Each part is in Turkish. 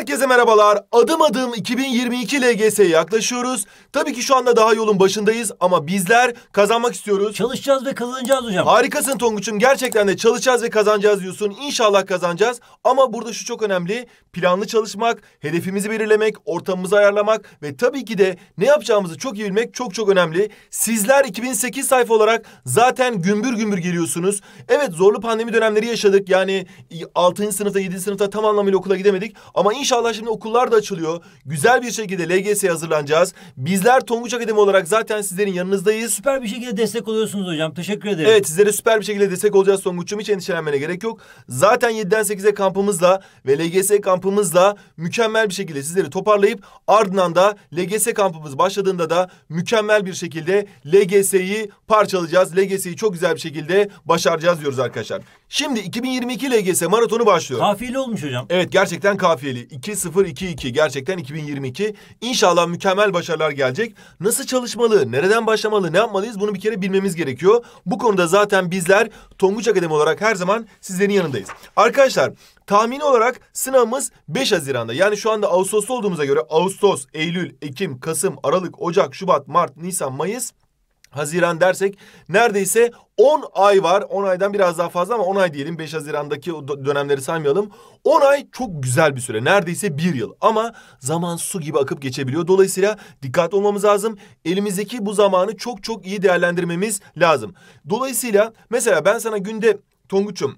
Herkese merhabalar. Adım adım 2022 LGS'ye yaklaşıyoruz. Tabii ki şu anda daha yolun başındayız ama bizler kazanmak istiyoruz. Çalışacağız ve kazanacağız hocam. Harikasın Tonguç'um. Gerçekten de çalışacağız ve kazanacağız diyorsun. İnşallah kazanacağız. Ama burada şu çok önemli. Planlı çalışmak, hedefimizi belirlemek, ortamımızı ayarlamak ve tabii ki de ne yapacağımızı çok iyi bilmek çok çok önemli. Sizler 2008 sayfa olarak zaten gümbür gümbür geliyorsunuz. Evet zorlu pandemi dönemleri yaşadık. Yani 6. sınıfta 7. sınıfta tam anlamıyla okula gidemedik. Ama inşallah İnşallah şimdi okullar da açılıyor. Güzel bir şekilde LGS'ye hazırlanacağız. Bizler Tonguç Akademi olarak zaten sizlerin yanınızdayız. Süper bir şekilde destek oluyorsunuz hocam. Teşekkür ederim. Evet sizlere süper bir şekilde destek olacağız Tonguç'um. Hiç endişelenmene gerek yok. Zaten 7'den 8'e kampımızla ve LGS kampımızla mükemmel bir şekilde sizleri toparlayıp ardından da LGS kampımız başladığında da mükemmel bir şekilde LGS'yi parçalayacağız. LGS'yi çok güzel bir şekilde başaracağız diyoruz arkadaşlar. Şimdi 2022 LGS maratonu başlıyor. Kafiyeli olmuş hocam. Evet gerçekten kafiyeli. 2.0.2.2 gerçekten 2022. inşallah mükemmel başarılar gelecek. Nasıl çalışmalı, nereden başlamalı, ne yapmalıyız bunu bir kere bilmemiz gerekiyor. Bu konuda zaten bizler Tonguç Akademi olarak her zaman sizlerin yanındayız. Arkadaşlar Tahmini olarak sınavımız 5 Haziran'da. Yani şu anda Ağustos'ta olduğumuza göre Ağustos, Eylül, Ekim, Kasım, Aralık, Ocak, Şubat, Mart, Nisan, Mayıs Haziran dersek neredeyse 10 ay var. 10 aydan biraz daha fazla ama 10 ay diyelim. 5 Haziran'daki dönemleri saymayalım. 10 ay çok güzel bir süre. Neredeyse bir yıl. Ama zaman su gibi akıp geçebiliyor. Dolayısıyla dikkat olmamız lazım. Elimizdeki bu zamanı çok çok iyi değerlendirmemiz lazım. Dolayısıyla mesela ben sana günde Tonguç'um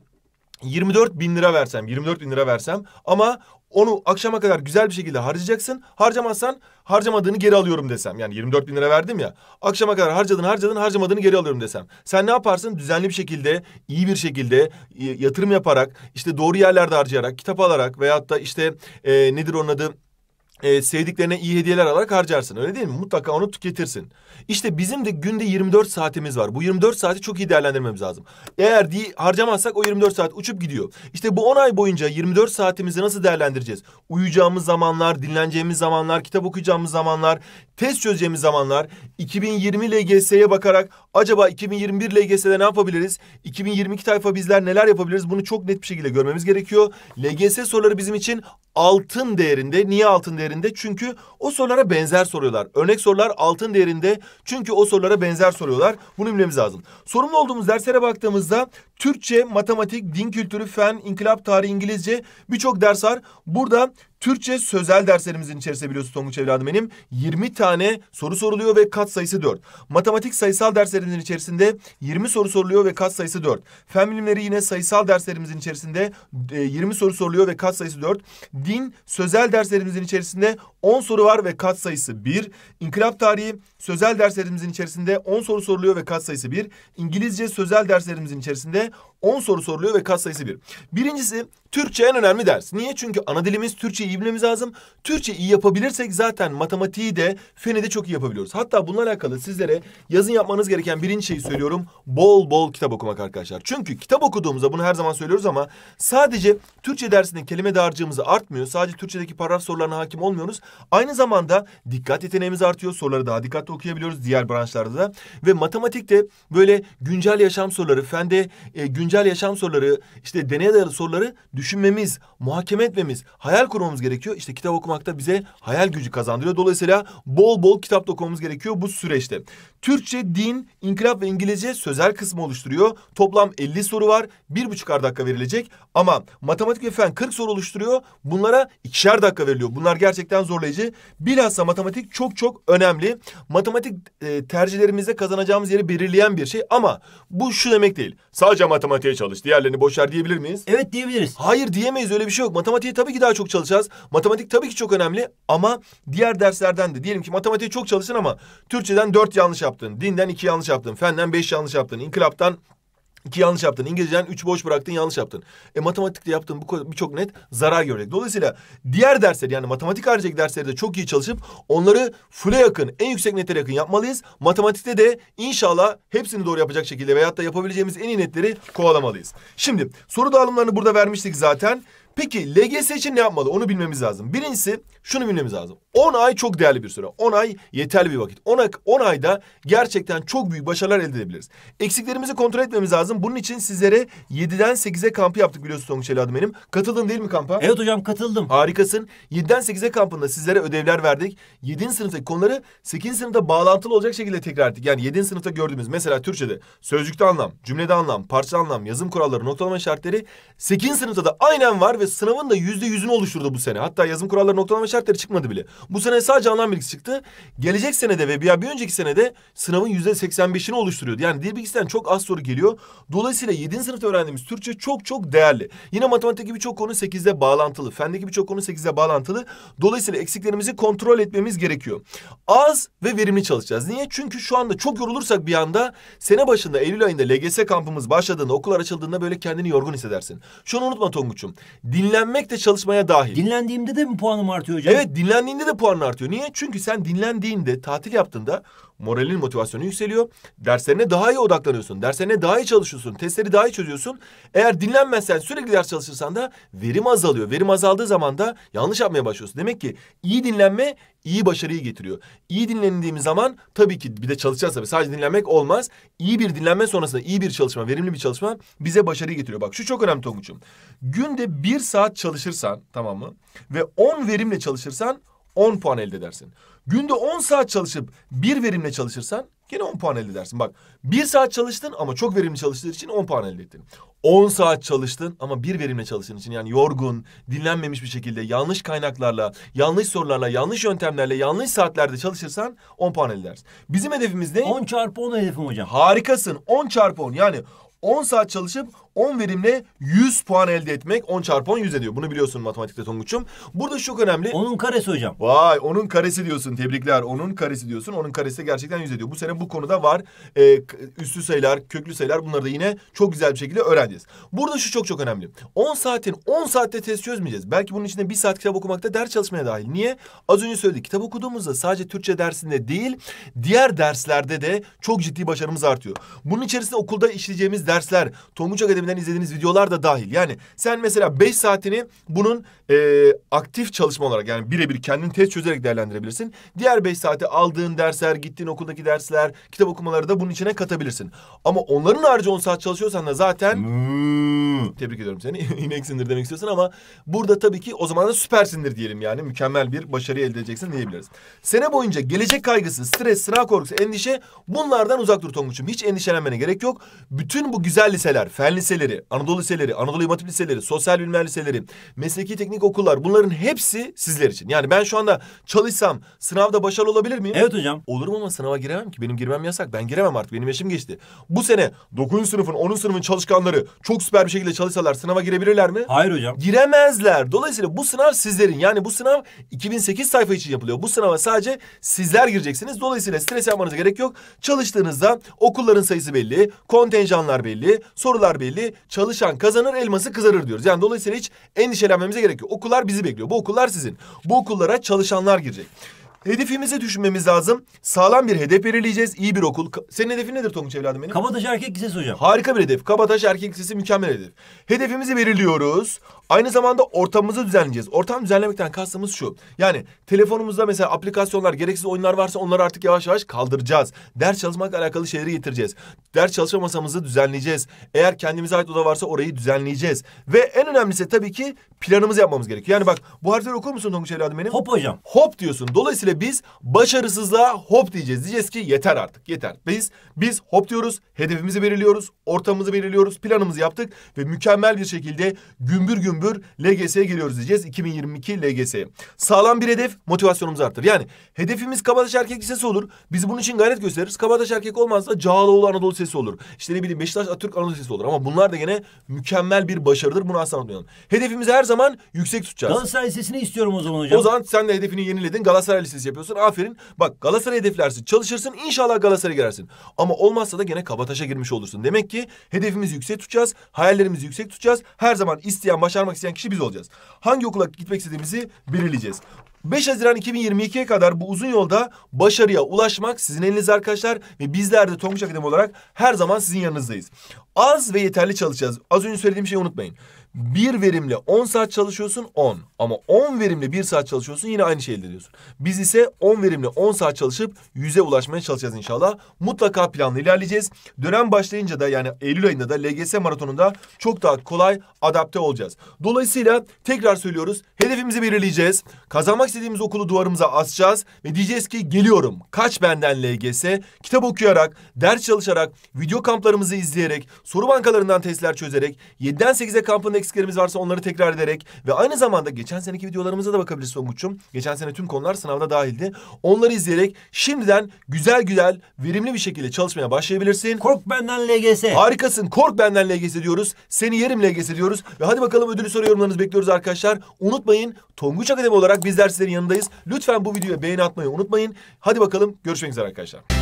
24 bin lira versem, 24 bin lira versem ama onu akşama kadar güzel bir şekilde harcayacaksın. Harcamazsan harcamadığını geri alıyorum desem. Yani 24 bin lira verdim ya. Akşama kadar harcadın harcadın harcamadığını geri alıyorum desem. Sen ne yaparsın? Düzenli bir şekilde, iyi bir şekilde yatırım yaparak, işte doğru yerlerde harcayarak, kitap alarak veyahut da işte e, nedir onun adı? e, sevdiklerine iyi hediyeler alarak harcarsın. Öyle değil mi? Mutlaka onu tüketirsin. İşte bizim de günde 24 saatimiz var. Bu 24 saati çok iyi değerlendirmemiz lazım. Eğer di harcamazsak o 24 saat uçup gidiyor. İşte bu 10 ay boyunca 24 saatimizi nasıl değerlendireceğiz? Uyuyacağımız zamanlar, dinleneceğimiz zamanlar, kitap okuyacağımız zamanlar, test çözeceğimiz zamanlar, 2020 LGS'ye bakarak Acaba 2021 LGS'de ne yapabiliriz? 2022 tayfa bizler neler yapabiliriz? Bunu çok net bir şekilde görmemiz gerekiyor. LGS soruları bizim için altın değerinde. Niye altın değerinde? Çünkü o sorulara benzer soruyorlar. Örnek sorular altın değerinde. Çünkü o sorulara benzer soruyorlar. Bunu bilmemiz lazım. Sorumlu olduğumuz derslere baktığımızda Türkçe, matematik, din kültürü, fen, inkılap Tarih, İngilizce birçok ders var. Burada Türkçe sözel derslerimizin içerisinde biliyorsunuz Tonguç evladım benim 20 tane soru soruluyor ve kat sayısı 4. Matematik sayısal derslerimizin içerisinde 20 soru soruluyor ve kat sayısı 4. Fen bilimleri yine sayısal derslerimizin içerisinde 20 e, soru soruluyor ve kat sayısı 4. Din sözel derslerimizin içerisinde 10 soru var ve kat sayısı 1. İnkılap tarihi sözel derslerimizin içerisinde 10 soru soruluyor ve kat sayısı 1. İngilizce sözel derslerimizin içerisinde 10 soru soruluyor ve kat sayısı 1. Bir. Birincisi Türkçe en önemli ders. Niye? Çünkü ana dilimiz Türkçe iyi bilmemiz lazım. Türkçe iyi yapabilirsek zaten matematiği de feni de çok iyi yapabiliyoruz. Hatta bununla alakalı sizlere yazın yapmanız gereken birinci şeyi söylüyorum. Bol bol kitap okumak arkadaşlar. Çünkü kitap okuduğumuzda bunu her zaman söylüyoruz ama sadece Türkçe dersinde kelime dağarcığımızı artmıyor. Sadece Türkçedeki paragraf sorularına hakim olmuyoruz. Aynı zamanda dikkat yeteneğimiz artıyor. Soruları daha dikkatli okuyabiliyoruz diğer branşlarda da. Ve matematikte böyle güncel yaşam soruları, fende e, güncel güncel yaşam soruları, işte deneye dayalı soruları düşünmemiz, muhakeme etmemiz, hayal kurmamız gerekiyor. İşte kitap okumak da bize hayal gücü kazandırıyor. Dolayısıyla bol bol kitap okumamız gerekiyor bu süreçte. Türkçe, din, inkılap ve İngilizce sözel kısmı oluşturuyor. Toplam 50 soru var. Bir buçukar dakika verilecek. Ama matematik ve fen 40 soru oluşturuyor. Bunlara ikişer dakika veriliyor. Bunlar gerçekten zorlayıcı. Bilhassa matematik çok çok önemli. Matematik e, tercihlerimizde kazanacağımız yeri belirleyen bir şey. Ama bu şu demek değil. Sadece matematik matematiğe çalış. Diğerlerini boş ver diyebilir miyiz? Evet diyebiliriz. Hayır diyemeyiz öyle bir şey yok. Matematiğe tabii ki daha çok çalışacağız. Matematik tabii ki çok önemli ama diğer derslerden de diyelim ki matematiğe çok çalışın ama Türkçeden dört yanlış yaptın, dinden iki yanlış yaptın, fenden beş yanlış yaptın, inkılaptan İki yanlış yaptın. İngilizcen üç boş bıraktın yanlış yaptın. E matematikte yaptığın bu birçok net zarar görecek. Dolayısıyla diğer dersler yani matematik haricindeki dersleri de çok iyi çalışıp onları full'e yakın en yüksek netlere yakın yapmalıyız. Matematikte de inşallah hepsini doğru yapacak şekilde veyahut da yapabileceğimiz en iyi netleri kovalamalıyız. Şimdi soru dağılımlarını burada vermiştik zaten. Peki LGS için ne yapmalı onu bilmemiz lazım. Birincisi şunu bilmemiz lazım. 10 ay çok değerli bir süre. 10 ay yeterli bir vakit. 10, ay, ayda gerçekten çok büyük başarılar elde edebiliriz. Eksiklerimizi kontrol etmemiz lazım. Bunun için sizlere 7'den 8'e kampı yaptık biliyorsunuz Tonguç Eladım benim. Katıldın değil mi kampa? Evet hocam katıldım. Harikasın. 7'den 8'e kampında sizlere ödevler verdik. 7. sınıftaki konuları 8. sınıfta bağlantılı olacak şekilde tekrar ettik. Yani 7. sınıfta gördüğümüz mesela Türkçe'de sözcükte anlam, cümlede anlam, parça anlam, yazım kuralları, noktalama şartları 8. sınıfta da aynen var ve sınavın da yüzde yüzünü oluşturdu bu sene. Hatta yazım kuralları noktalama şartları çıkmadı bile. Bu sene sadece anlam bilgisi çıktı. Gelecek senede ve bir, bir önceki senede sınavın yüzde seksen beşini oluşturuyordu. Yani dil bilgisinden çok az soru geliyor. Dolayısıyla yedinci sınıfta öğrendiğimiz Türkçe çok çok değerli. Yine matematikteki birçok konu sekizde bağlantılı. Fendeki birçok konu sekizde bağlantılı. Dolayısıyla eksiklerimizi kontrol etmemiz gerekiyor. Az ve verimli çalışacağız. Niye? Çünkü şu anda çok yorulursak bir anda sene başında Eylül ayında LGS kampımız başladığında, okullar açıldığında böyle kendini yorgun hissedersin. Şunu unutma Tonguç'um dinlenmek de çalışmaya dahil. Dinlendiğimde de mi puanım artıyor hocam? Evet dinlendiğinde de puanın artıyor. Niye? Çünkü sen dinlendiğinde, tatil yaptığında moralin motivasyonu yükseliyor. Derslerine daha iyi odaklanıyorsun. Derslerine daha iyi çalışıyorsun. Testleri daha iyi çözüyorsun. Eğer dinlenmezsen sürekli ders çalışırsan da verim azalıyor. Verim azaldığı zaman da yanlış yapmaya başlıyorsun. Demek ki iyi dinlenme iyi başarıyı getiriyor. İyi dinlendiğimiz zaman tabii ki bir de çalışacağız tabii. Sadece dinlenmek olmaz. İyi bir dinlenme sonrasında iyi bir çalışma, verimli bir çalışma bize başarıyı getiriyor. Bak şu çok önemli Tonguç'um. Günde bir saat çalışırsan tamam mı? Ve on verimle çalışırsan on puan elde edersin. Günde on saat çalışıp bir verimle çalışırsan Yine 10 puan elde edersin. Bak bir saat çalıştın ama çok verimli çalıştığın için 10 puan elde ettin. 10 saat çalıştın ama bir verimle çalıştığın için yani yorgun, dinlenmemiş bir şekilde yanlış kaynaklarla, yanlış sorularla, yanlış yöntemlerle, yanlış saatlerde çalışırsan 10 puan elde edersin. Bizim hedefimiz ne? 10 çarpı 10 hedefim hocam. Harikasın. 10 çarpı 10 yani 10 saat çalışıp 10 verimle 100 puan elde etmek 10 çarpı 10 100 ediyor. Bunu biliyorsun matematikte Tonguç'um. Burada çok önemli. Onun karesi hocam. Vay onun karesi diyorsun tebrikler. Onun karesi diyorsun. Onun karesi gerçekten 100 ediyor. Bu sene bu konuda var. Ee, üstü sayılar, köklü sayılar bunları da yine çok güzel bir şekilde öğreneceğiz. Burada şu çok çok önemli. 10 saatin 10 saatte test çözmeyeceğiz. Belki bunun içinde bir saat kitap okumakta ders çalışmaya dahil. Niye? Az önce söyledik. Kitap okuduğumuzda sadece Türkçe dersinde değil diğer derslerde de çok ciddi başarımız artıyor. Bunun içerisinde okulda işleyeceğimiz dersler, Tonguç Akademi Akademi'den izlediğiniz videolar da dahil. Yani sen mesela beş saatini bunun e, aktif çalışma olarak yani birebir kendin test çözerek değerlendirebilirsin. Diğer beş saati aldığın dersler, gittiğin okuldaki dersler, kitap okumaları da bunun içine katabilirsin. Ama onların harici on saat çalışıyorsan da zaten... Hmm. Tebrik ediyorum seni. İneksindir demek istiyorsun ama burada tabii ki o zaman da süpersindir diyelim yani. Mükemmel bir başarı elde edeceksin diyebiliriz. Sene boyunca gelecek kaygısı, stres, sınav korkusu, endişe bunlardan uzak dur Tonguç'um. Hiç endişelenmene gerek yok. Bütün bu güzel liseler, fen lise liseleri, Anadolu liseleri, Anadolu İmatip liseleri, sosyal bilimler liseleri, mesleki teknik okullar bunların hepsi sizler için. Yani ben şu anda çalışsam sınavda başarılı olabilir miyim? Evet hocam. Olurum ama sınava giremem ki. Benim girmem yasak. Ben giremem artık. Benim yaşım geçti. Bu sene 9. sınıfın 10. sınıfın çalışkanları çok süper bir şekilde çalışsalar sınava girebilirler mi? Hayır hocam. Giremezler. Dolayısıyla bu sınav sizlerin. Yani bu sınav 2008 sayfa için yapılıyor. Bu sınava sadece sizler gireceksiniz. Dolayısıyla stres yapmanıza gerek yok. Çalıştığınızda okulların sayısı belli, kontenjanlar belli, sorular belli ilgili çalışan kazanır elması kızarır diyoruz. Yani dolayısıyla hiç endişelenmemize gerek yok. Okullar bizi bekliyor. Bu okullar sizin. Bu okullara çalışanlar girecek. Hedefimizi düşünmemiz lazım. Sağlam bir hedef belirleyeceğiz. İyi bir okul. Senin hedefin nedir Tonguç evladım benim? Kabataş Erkek Lisesi hocam. Harika bir hedef. Kabataş Erkek Lisesi mükemmel hedef. Hedefimizi belirliyoruz. Aynı zamanda ortamımızı düzenleyeceğiz. Ortam düzenlemekten kastımız şu. Yani telefonumuzda mesela aplikasyonlar, gereksiz oyunlar varsa onları artık yavaş yavaş kaldıracağız. Ders çalışmakla alakalı şeyleri getireceğiz. Ders çalışma masamızı düzenleyeceğiz. Eğer kendimize ait oda varsa orayı düzenleyeceğiz. Ve en önemlisi tabii ki planımızı yapmamız gerekiyor. Yani bak bu harfleri okur musun Tonguç evladım benim? Hop hocam. Hop diyorsun. Dolayısıyla Dolayısıyla biz başarısızlığa hop diyeceğiz. Diyeceğiz ki yeter artık yeter. Biz biz hop diyoruz, hedefimizi belirliyoruz, ortamımızı belirliyoruz, planımızı yaptık ve mükemmel bir şekilde gümbür gümbür LGS'ye geliyoruz diyeceğiz 2022 LGS'ye. Sağlam bir hedef motivasyonumuz artır. Yani hedefimiz Kabataş Erkek Lisesi olur. Biz bunun için gayret gösteririz. Kabataş Erkek olmazsa Cağaloğlu Anadolu Lisesi olur. İşte ne bileyim Beşiktaş Atatürk Anadolu Lisesi olur. Ama bunlar da gene mükemmel bir başarıdır. Bunu asla unutmayalım. Hedefimizi her zaman yüksek tutacağız. Galatasaray Lisesi'ni istiyorum o zaman hocam. O zaman sen de hedefini yeniledin. Galatasaray Lisesi analiz yapıyorsun. Aferin. Bak Galatasaray hedeflersin. Çalışırsın. İnşallah Galatasaray'a girersin. Ama olmazsa da gene kabataşa girmiş olursun. Demek ki hedefimizi yüksek tutacağız. Hayallerimizi yüksek tutacağız. Her zaman isteyen, başarmak isteyen kişi biz olacağız. Hangi okula gitmek istediğimizi belirleyeceğiz. 5 Haziran 2022'ye kadar bu uzun yolda başarıya ulaşmak sizin elinizde arkadaşlar ve bizler de Tonguç Akademi olarak her zaman sizin yanınızdayız. Az ve yeterli çalışacağız. Az önce söylediğim şeyi unutmayın. Bir verimli 10 saat çalışıyorsun 10. Ama 10 verimli 1 saat çalışıyorsun yine aynı şeyi elde ediyorsun. Biz ise 10 verimli 10 saat çalışıp 100'e ulaşmaya çalışacağız inşallah. Mutlaka planlı ilerleyeceğiz. Dönem başlayınca da yani Eylül ayında da LGS maratonunda çok daha kolay adapte olacağız. Dolayısıyla tekrar söylüyoruz. Hedefimizi belirleyeceğiz. Kazanmak istediğimiz okulu duvarımıza asacağız. Ve diyeceğiz ki geliyorum. Kaç benden LGS? Kitap okuyarak, ders çalışarak, video kamplarımızı izleyerek, soru bankalarından testler çözerek, 7'den 8'e kampında eksiklerimiz varsa onları tekrar ederek ve aynı zamanda geçen seneki videolarımıza da bakabilirsin Umut'cum. Geçen sene tüm konular sınavda dahildi. Onları izleyerek şimdiden güzel güzel verimli bir şekilde çalışmaya başlayabilirsin. Kork benden LGS. Harikasın. Kork benden LGS diyoruz. Seni yerim LGS diyoruz. Ve hadi bakalım ödülü soru yorumlarınızı bekliyoruz arkadaşlar. Unutmayın Tonguç Akademi olarak bizler sizlerin yanındayız. Lütfen bu videoya beğeni atmayı unutmayın. Hadi bakalım görüşmek üzere arkadaşlar.